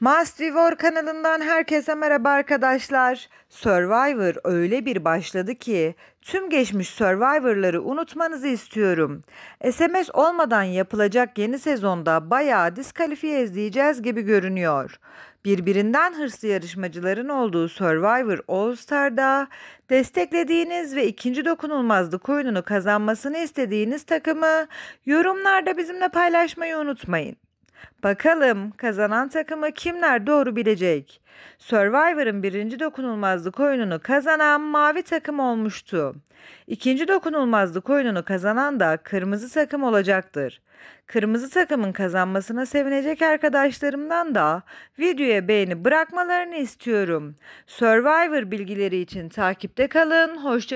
Must Vivor kanalından herkese merhaba arkadaşlar. Survivor öyle bir başladı ki tüm geçmiş Survivor'ları unutmanızı istiyorum. SMS olmadan yapılacak yeni sezonda bayağı diskalifiye izleyeceğiz gibi görünüyor. Birbirinden hırslı yarışmacıların olduğu Survivor All Star'da desteklediğiniz ve ikinci dokunulmazlık oyununu kazanmasını istediğiniz takımı yorumlarda bizimle paylaşmayı unutmayın. Bakalım kazanan takımı kimler doğru bilecek? Survivor'ın birinci dokunulmazlık oyununu kazanan mavi takım olmuştu. İkinci dokunulmazlık oyununu kazanan da kırmızı takım olacaktır. Kırmızı takımın kazanmasına sevinecek arkadaşlarımdan da videoya beğeni bırakmalarını istiyorum. Survivor bilgileri için takipte kalın. Hoşça